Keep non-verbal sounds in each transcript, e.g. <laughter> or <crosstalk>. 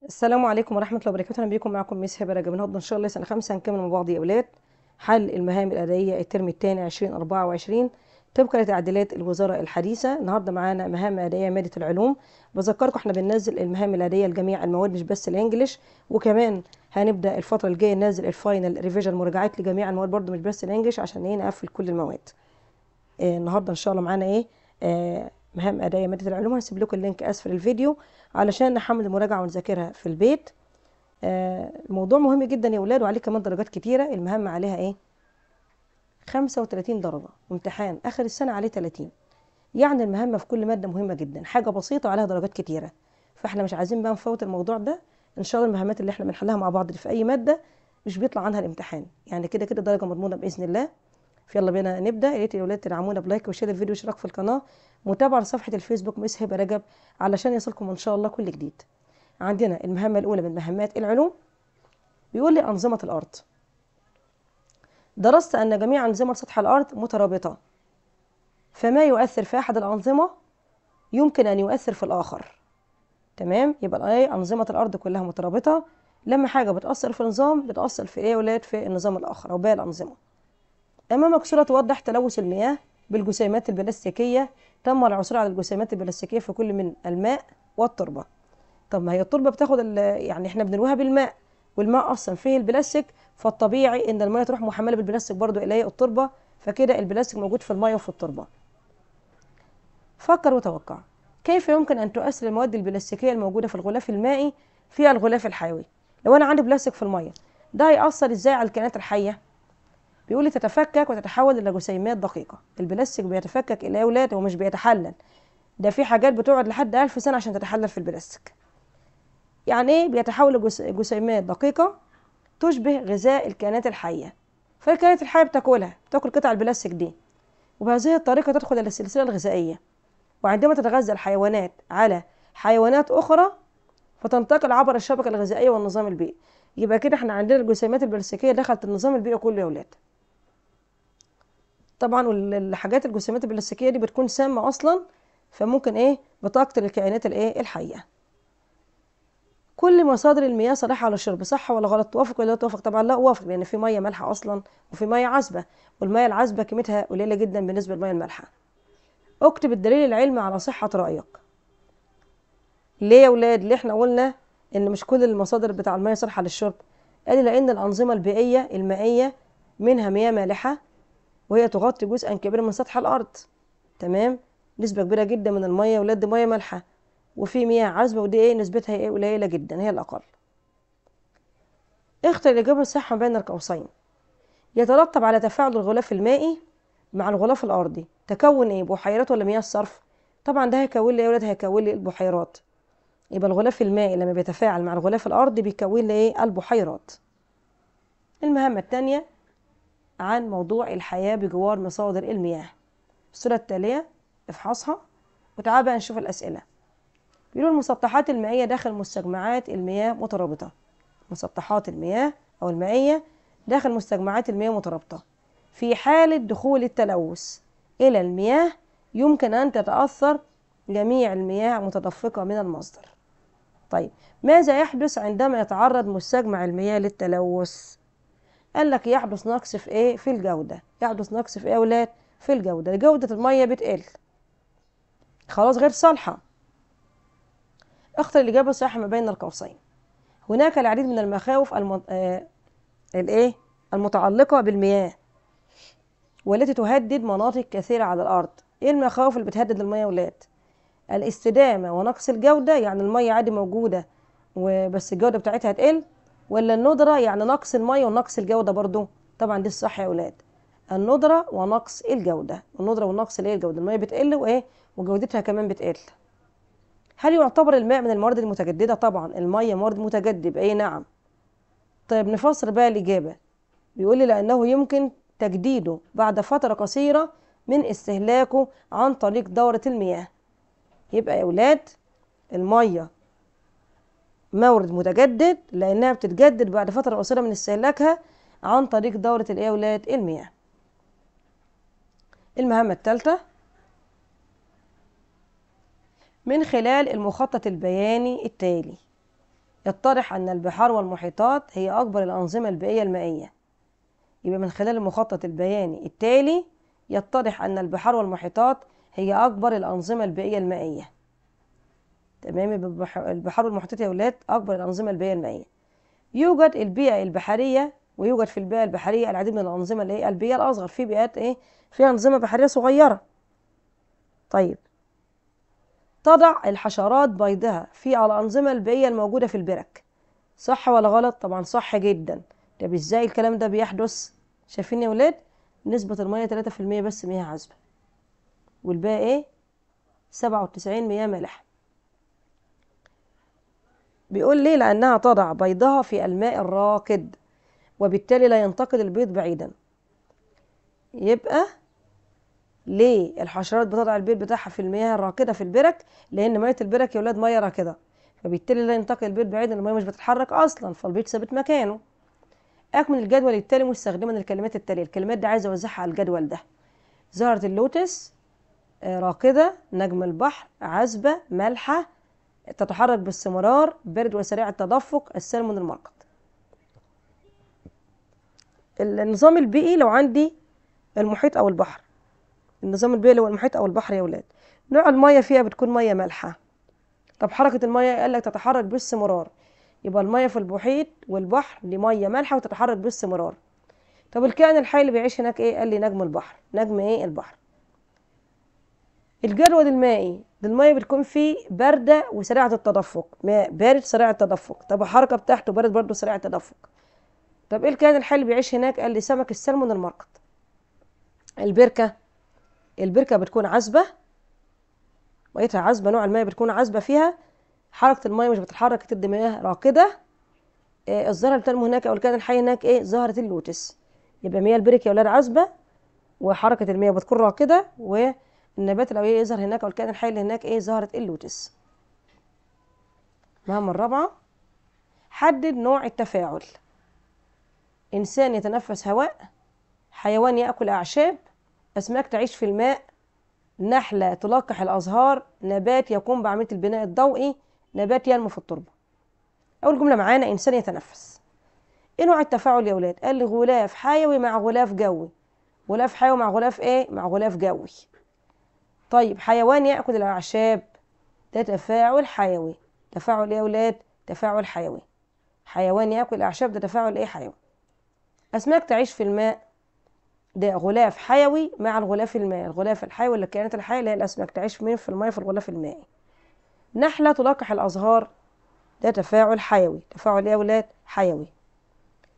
السلام عليكم ورحمة الله وبركاته أهلا بيكم معكم ميس هبة رجب النهارده إن شاء الله سنة خمسة هنكمل مع بعض يا أولاد حل المهام الأدائية الترم الثاني وعشرين طبقا لتعديلات الوزارة الحديثة النهارده معانا مهام أدائية مادة العلوم بذكركم احنا بننزل المهام الأدائية لجميع المواد مش بس الإنجليش وكمان هنبدأ الفترة الجاية ننزل الفاينل ريفيجن مراجعات لجميع المواد برضه مش بس الإنجليش عشان إيه نقفل كل المواد آه، النهارده إن شاء الله معانا إيه آه مهام ادائيه مادة العلوم هسيب لكم اللينك أسفل الفيديو علشان نحمل المراجعة ونذاكرها في البيت آه الموضوع مهم جدا يا ولاد وعليه كمان درجات كتيرة المهام عليها إيه؟ 35 درجة امتحان آخر السنة عليه 30 يعني المهمة في كل مادة مهمة جدا حاجة بسيطة وعليها درجات كتيرة فاحنا مش عايزين بقى نفوت الموضوع ده ان شاء الله المهمات اللي احنا بنحلها مع بعض في اي ماده مش بيطلع عنها الامتحان يعني كده كده درجه مضمونه باذن الله فيلا بينا نبدا يا ريت يا تدعمونا بلايك وشير الفيديو واشتراك في القناه متابعه لصفحه الفيسبوك مس هبه رجب علشان يصلكم ان شاء الله كل جديد عندنا المهمه الاولى من مهمات العلوم بيقول لي انظمه الارض درست ان جميع انظمه سطح الارض مترابطه فما يؤثر في احد الانظمه يمكن ان يؤثر في الاخر تمام يبقى ايه انظمه الارض كلها مترابطه لما حاجه بتاثر في نظام بتاثر في ايه يا ولاد في النظام الاخر او باقي الانظمه أما مكسورة توضح تلوث المياه بالجسيمات البلاستيكية تم العثور على الجسيمات البلاستيكية في كل من الماء والتربة طب ما هي التربة بتاخد يعني احنا بنرويها بالماء والماء أصلا فيه البلاستيك فالطبيعي إن المياه تروح محملة بالبلاستيك برضو إلى التربة فكده البلاستيك موجود في المياه وفي التربة فكر وتوقع كيف يمكن أن تؤثر المواد البلاستيكية الموجودة في الغلاف المائي في الغلاف الحيوي لو أنا عندي بلاستيك في المياه ده هيأثر إزاي على الكائنات الحية بيقول لي تتفكك وتتحول الى جسيمات دقيقه البلاستيك بيتفكك الى اولاد ومش بيتحلل ده في حاجات بتقعد لحد ألف سنه عشان تتحلل في البلاستيك يعني ايه بيتحول لجسيمات دقيقه تشبه غذاء الكائنات الحيه فالكائنات الحيه بتاكلها بتاكل قطع البلاستيك دي وبهذه الطريقه تدخل الى السلسله الغذائيه وعندما تتغذى الحيوانات على حيوانات اخرى فتنتقل عبر الشبكه الغذائيه والنظام البيئي يبقى كده احنا عندنا الجسيمات البلاستيكيه دخلت النظام البيئي كله يا ولاد طبعا الحاجات الجسيمات البلاستيكيه دي بتكون سامه اصلا فممكن ايه بتقتل الكائنات الايه الحيه كل مصادر المياه صالحه للشرب صح ولا غلط توافق ولا لا توافق طبعا لا اوافق لان في ميه مالحه اصلا وفي ميه عذبه والميه العذبه قيمتها قليله جدا بالنسبه للميه المالحه اكتب الدليل العلمي على صحه رايك ليه يا ولاد ليه احنا قلنا ان مش كل المصادر بتاع المياه صالحه للشرب قال لان الانظمه البيئيه المائيه منها مياه مالحه وهي تغطي جزءا كبيرا من سطح الأرض تمام نسبة كبيرة جدا من المية ولاد مية مالحة وفي مياه عذبة ودي ايه نسبتها ايه قليلة جدا هي الأقل اختر الإجابة الصح بين القوسين يترتب على تفاعل الغلاف المائي مع الغلاف الأرضي تكون ايه بحيرات ولا مياه الصرف طبعا ده هيكون لي يا ولاد هيكون لي البحيرات يبقى الغلاف المائي لما بيتفاعل مع الغلاف الأرضي بيكون لي ايه البحيرات المهمة الثانية عن موضوع الحياة بجوار مصادر المياه الصورة التالية افحصها وتعال بقى نشوف الأسئلة بيقولوا المسطحات المائية داخل مستجمعات المياه مترابطة مسطحات المياه أو المائية داخل مستجمعات المياه مترابطة في حالة دخول التلوث إلى المياه يمكن أن تتأثر جميع المياه المتدفقة من المصدر طيب ماذا يحدث عندما يتعرض مستجمع المياه للتلوث قال لك يحدث نقص في ايه في الجوده يحدث نقص في ايه يا اولاد في الجوده جوده الميه بتقل خلاص غير صالحه اختر الاجابه الصحيحه ما بين القوسين هناك العديد من المخاوف آه... الايه المتعلقه بالمياه والتي تهدد مناطق كثيره على الارض ايه المخاوف اللي بتهدد المياه يا اولاد الاستدامه ونقص الجوده يعني الميه عادي موجوده وبس الجوده بتاعتها تقل ولا الندرة يعني نقص المية ونقص الجودة برضو طبعا دي الصح يا ولاد الندرة ونقص الجودة الندرة والنقص اللي هي الجودة المية بتقل وإيه وجودتها كمان بتقل هل يعتبر الماء من الموارد المتجددة طبعا المية مورد متجدد أي نعم طيب نفسر بقى الإجابة بيقول لي لأنه يمكن تجديده بعد فترة قصيرة من استهلاكه عن طريق دورة المياه يبقى يا أولاد المية مورد متجدد لأنها بتتجدد بعد فترة قصيرة من استهلاكها عن طريق دورة الإيه ولاية المياه المهمة الثالثة من خلال المخطط البياني التالي يتضح أن البحار والمحيطات هي أكبر الأنظمة البيئية المائية يبقى من خلال المخطط البياني التالي يتضح أن البحار والمحيطات هي أكبر الأنظمة البيئية المائية تمام البحار والمحيطات يا ولاد أكبر الأنظمة البيئية المائية يوجد البيئة البحرية ويوجد في البيئة البحرية العديد من الأنظمة اللي هي البيئة الأصغر في بيئات إيه في أنظمة بحرية صغيرة طيب تضع الحشرات بيضها في الأنظمة البيئية الموجودة في البرك صح ولا غلط طبعا صح جدا طب ازاي الكلام ده بيحدث شايفين يا ولاد نسبة المية 3% بس مياه عذبة والباقي ايه 97 مياه مالحة بيقول ليه لأنها تضع بيضها في الماء الراكد وبالتالي لا ينتقد البيض بعيدا يبقى ليه الحشرات بتضع البيض بتاعها في المياه الراكده في البرك لان ميه البرك يا ولاد ميه راكده فبالتالي لا ينتقل البيض بعيدا الميه مش بتتحرك اصلا فالبيض ثابت مكانه اكمل الجدول التالي مستخدما الكلمات التاليه الكلمات دي عايزه اوزعها على الجدول ده زهره اللوتس آه، راكده نجم البحر عزبه مالحه تتحرك باستمرار برد وسريع التدفق السلمون المرقط النظام البيئي لو عندي المحيط او البحر النظام البيئي اللي هو المحيط او البحر يا ولاد نوع الميه فيها بتكون ميه مالحه طب حركه الميه قال لك تتحرك باستمرار يبقى الميه في المحيط والبحر دي ميه مالحه وتتحرك باستمرار طب الكائن الحي اللي بيعيش هناك ايه قال لي نجم البحر نجم ايه البحر الجدول المائي ده الميه بتكون فيه بارده وسريعه التدفق ماء بارد سريع التدفق طب الحركه بتاعته بارد برضه سريع التدفق طب ايه الكائن الحي اللي بيعيش هناك قال لي سمك السلمون المرقط البركه البركه بتكون عذبه ميتها عذبه نوع الميه بتكون عذبه فيها حركه الميه مش بتتحرك تدي مياه راكده إيه الزهره اللي بتنمو هناك او الكائن الحي هناك ايه زهره اللوتس يبقى مياه البركه يا ولاد عذبه وحركه المياه بتكون راكده و النبات الاوليه يظهر هناك او الكائن الحي اللي هناك ايه ظهرت ايه اللوتس المهمه الرابعه حدد نوع التفاعل انسان يتنفس هواء حيوان ياكل اعشاب اسماك تعيش في الماء نحله تلقح الازهار نبات يقوم بعمليه البناء الضوئي نبات ينمو في التربه اول جمله معانا انسان يتنفس ايه نوع التفاعل يا ولاد قال لي غلاف حيوي مع غلاف جوي غلاف حيوي مع غلاف ايه مع غلاف جوي طيب حيوان يأكل الأعشاب ده تفاعل حيوي تفاعل إيه يا ولاد تفاعل حيوي حيوان يأكل الأعشاب ده تفاعل إيه حيوي أسماك تعيش في الماء ده غلاف حيوي مع الغلاف المائي الغلاف الحيوي اللي كانت الحية اللي هي الأسماك تعيش مين في الماء في الغلاف المائي نحلة تلقح الأزهار ده تفاعل حيوي تفاعل إيه يا ولاد حيوي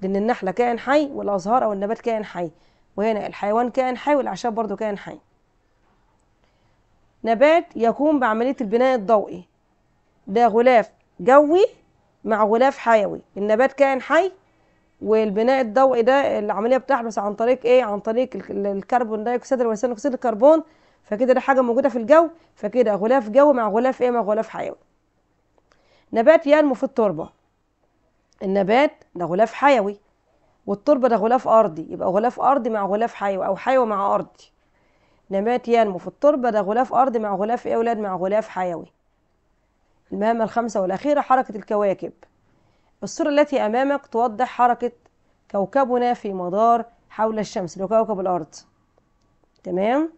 لأن النحلة كائن حي والأزهار أو النبات كائن حي وهنا الحيوان كائن حي والأعشاب برضو كائن حي نبات يقوم بعملية البناء الضوئي ده غلاف جوي مع غلاف حيوي النبات كائن حي والبناء الضوئي ده العملية بتحدث عن طريق ايه عن طريق الكربون دايوكسيد وثاني اكسيد الكربون فكده ده حاجة موجودة في الجو فكده غلاف جوي مع غلاف ايه مع غلاف حيوي نبات ينمو في التربة النبات ده غلاف حيوي والتربة ده غلاف أرضي يبقى غلاف أرضي مع غلاف حيوي أو حيوي مع أرضي نبات ينمو في التربة ده غلاف أرض مع غلاف إيه أولاد مع غلاف حيوي المهمة الخامسة والأخيرة حركة الكواكب الصورة التي أمامك توضح حركة كوكبنا في مدار حول الشمس اللي هو كوكب الأرض تمام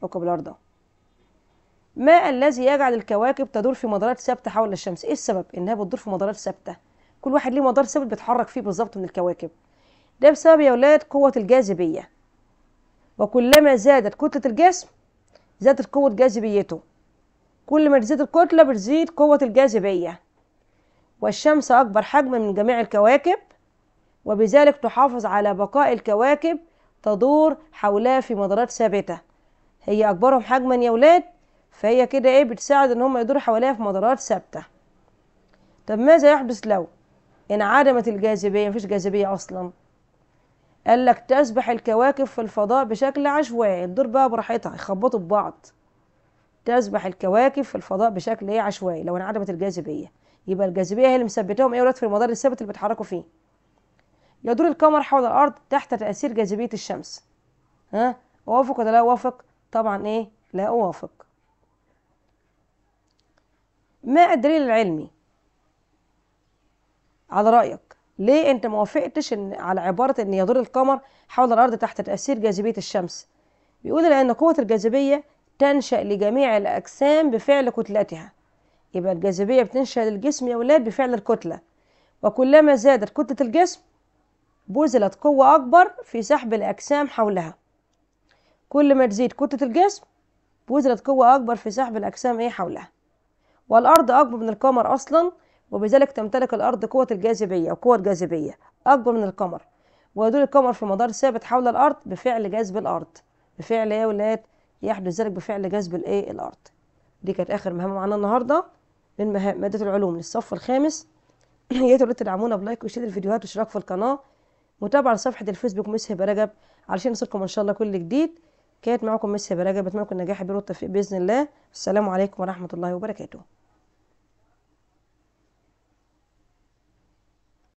كوكب الأرض ما الذي يجعل الكواكب تدور في مدارات ثابتة حول الشمس؟ إيه السبب؟ إنها بتدور في مدارات ثابتة كل واحد ليه مدار ثابت بيتحرك فيه بالظبط من الكواكب ده بسبب يا ولاد قوة الجاذبية وكلما زادت كتلة الجسم زادت قوة جاذبيته كل ما تزيد الكتلة بتزيد قوة الجاذبية والشمس أكبر حجما من جميع الكواكب وبذلك تحافظ على بقاء الكواكب تدور حولها في مدارات ثابتة هي أكبرهم حجما يا ولاد فهي كده إيه بتساعد إن هم يدوروا حواليها في مدارات ثابتة طب ماذا يحدث لو انعدمت الجاذبية مفيش جاذبية أصلا قال لك تسبح الكواكب في الفضاء بشكل عشوائي الدور بقى براحتها يخبطوا ببعض تسبح الكواكب في الفضاء بشكل ايه عشوائي لو انعدمت الجاذبيه يبقى الجاذبيه هي اللي مثبتهم ايه في المدار الثابت اللي بيتحركوا فيه يدور القمر حول الارض تحت تاثير جاذبيه الشمس ها اوافق ولا لا اوافق طبعا ايه لا اوافق ما الدليل العلمي على رايك ليه انت ما وافقتش ان على عباره ان يدور القمر حول الارض تحت تاثير جاذبيه الشمس بيقول لان قوه الجاذبيه تنشا لجميع الاجسام بفعل كتلتها يبقى الجاذبيه بتنشا للجسم يا ولاد بفعل الكتله وكلما زادت كتله الجسم بذلت قوه اكبر في سحب الاجسام حولها كل ما تزيد كتله الجسم بذلت قوه اكبر في سحب الاجسام ايه حولها والارض اكبر من القمر اصلا وبذلك تمتلك الأرض قوة الجاذبية أو قوة جاذبية أكبر من القمر ويدور القمر في مدار ثابت حول الأرض بفعل جذب الأرض بفعل إيه يا ولاد إيه؟ يحدث ذلك بفعل جذب الإيه الأرض دي كانت آخر مهمة معانا النهاردة من مهام مادة العلوم للصف الخامس <clears throat> يا ريت تدعمونا بلايك وشير الفيديوهات واشتراك في القناة متابعة لصفحة الفيسبوك مس هبة رجب علشان يوصلكم إن شاء الله كل جديد كانت معاكم مس هبة رجب بتمنى لكم النجاح البر والتوفيق بإذن الله السلام عليكم ورحمة الله وبركاته